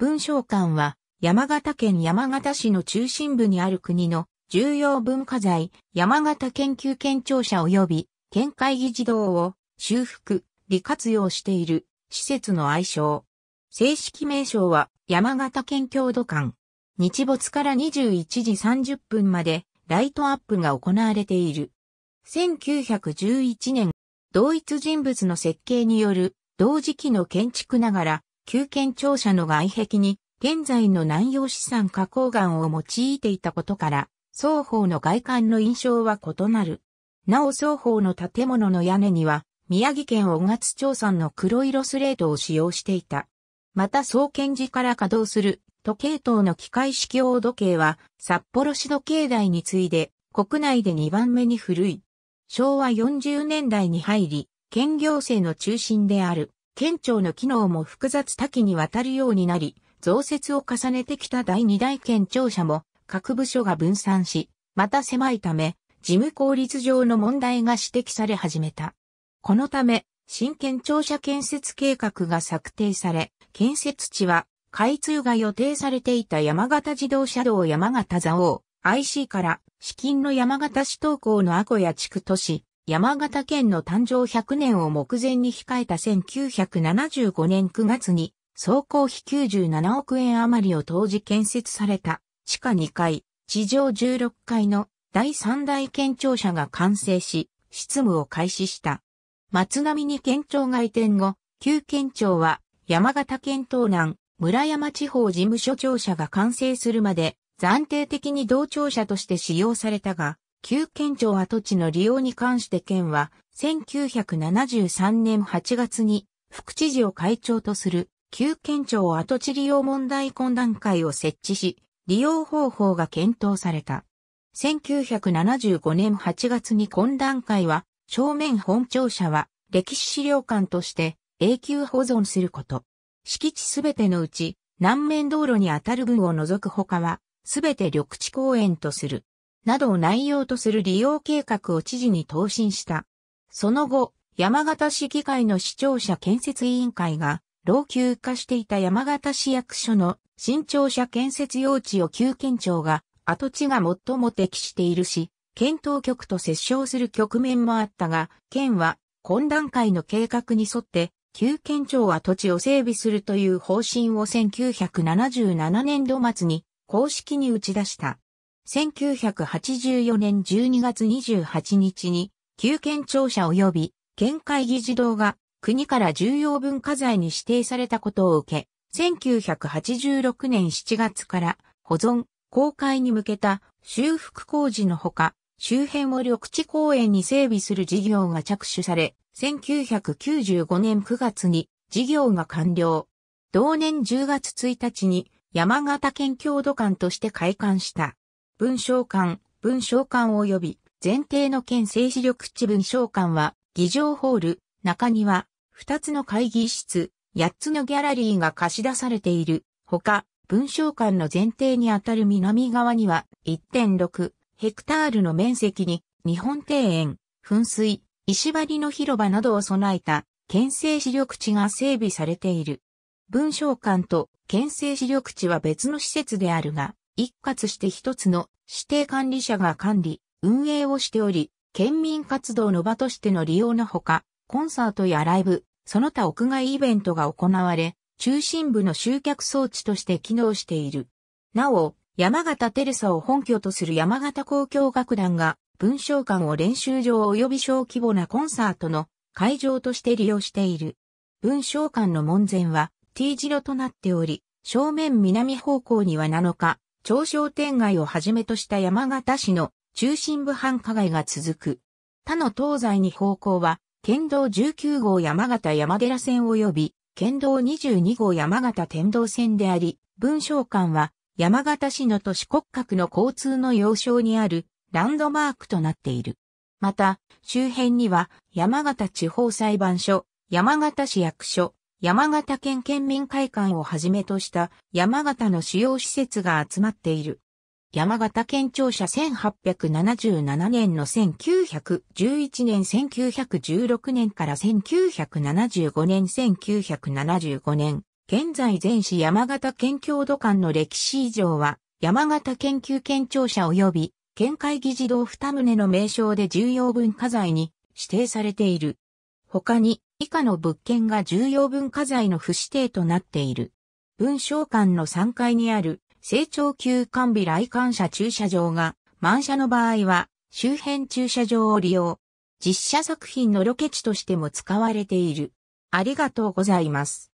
文章館は山形県山形市の中心部にある国の重要文化財山形研究県庁舎及び県会議事堂を修復、利活用している施設の愛称。正式名称は山形県郷土館。日没から21時30分までライトアップが行われている。1911年、同一人物の設計による同時期の建築ながら旧県庁舎の外壁に、現在の南洋資産花崗岩を用いていたことから、双方の外観の印象は異なる。なお双方の建物の屋根には、宮城県小勝町産の黒色スレートを使用していた。また創建時から稼働する時計等の機械式用時計は札幌市時計台に次いで国内で2番目に古い。昭和40年代に入り、県行政の中心である県庁の機能も複雑多岐にわたるようになり、増設を重ねてきた第2代県庁舎も各部署が分散し、また狭いため、事務効率上の問題が指摘され始めた。このため、新県庁舎建設計画が策定され、建設地は開通が予定されていた山形自動車道山形蔵王 IC から資金の山形市東港のアコヤ地区都市山形県の誕生100年を目前に控えた1975年9月に、総工費97億円余りを当時建設された、地下2階、地上16階の第3代県庁舎が完成し、執務を開始した。松並に県庁外転後、旧県庁は山形県東南、村山地方事務所庁舎が完成するまで暫定的に同庁舎として使用されたが、旧県庁跡地の利用に関して県は、1973年8月に副知事を会長とする旧県庁跡地利用問題懇談会を設置し、利用方法が検討された。1975年8月に懇談会は、正面本庁舎は歴史資料館として永久保存すること。敷地すべてのうち、南面道路にあたる分を除くほかは、すべて緑地公園とする。などを内容とする利用計画を知事に答申した。その後、山形市議会の市庁舎建設委員会が、老朽化していた山形市役所の新庁舎建設用地を旧県庁が、跡地が最も適しているし、検討局と折衝する局面もあったが、県は、懇談会の計画に沿って、旧県庁跡地を整備するという方針を1977年度末に公式に打ち出した。1984年12月28日に、旧県庁舎及び県会議事堂が国から重要文化財に指定されたことを受け、1986年7月から保存、公開に向けた修復工事のほか、周辺を緑地公園に整備する事業が着手され、1995年9月に事業が完了。同年10月1日に山形県郷土館として開館した。文章館、文章館及び前提の県政治力地文章館は、議場ホール、中庭、二つの会議室、八つのギャラリーが貸し出されている。ほか、文章館の前提にあたる南側には、1.6ヘクタールの面積に、日本庭園、噴水、石張りの広場などを備えた、県政資緑地が整備されている。文章館と県政資緑地は別の施設であるが、一括して一つの指定管理者が管理、運営をしており、県民活動の場としての利用のほか、コンサートやライブ、その他屋外イベントが行われ、中心部の集客装置として機能している。なお、山形テレサを本拠とする山形交響楽団が、文章館を練習場及び小規模なコンサートの会場として利用している。文章館の門前は T 字路となっており、正面南方向には7日、商商店街をはじめとした山形市の中心部繁華街が続く。他の東西に方向は、県道19号山形山寺線及び、県道22号山形天道線であり、文章館は、山形市の都市骨格の交通の要衝にあるランドマークとなっている。また、周辺には山形地方裁判所、山形市役所、山形県県民会館をはじめとした山形の主要施設が集まっている。山形県庁舎1877年の1911年1916年から1975年1975年、現在全市山形県郷土館の歴史以上は、山形研究県庁舎及び県会議事堂二棟の名称で重要文化財に指定されている。他に以下の物件が重要文化財の不指定となっている。文章館の3階にある成長級完備来館者駐車場が満車の場合は周辺駐車場を利用。実写作品のロケ地としても使われている。ありがとうございます。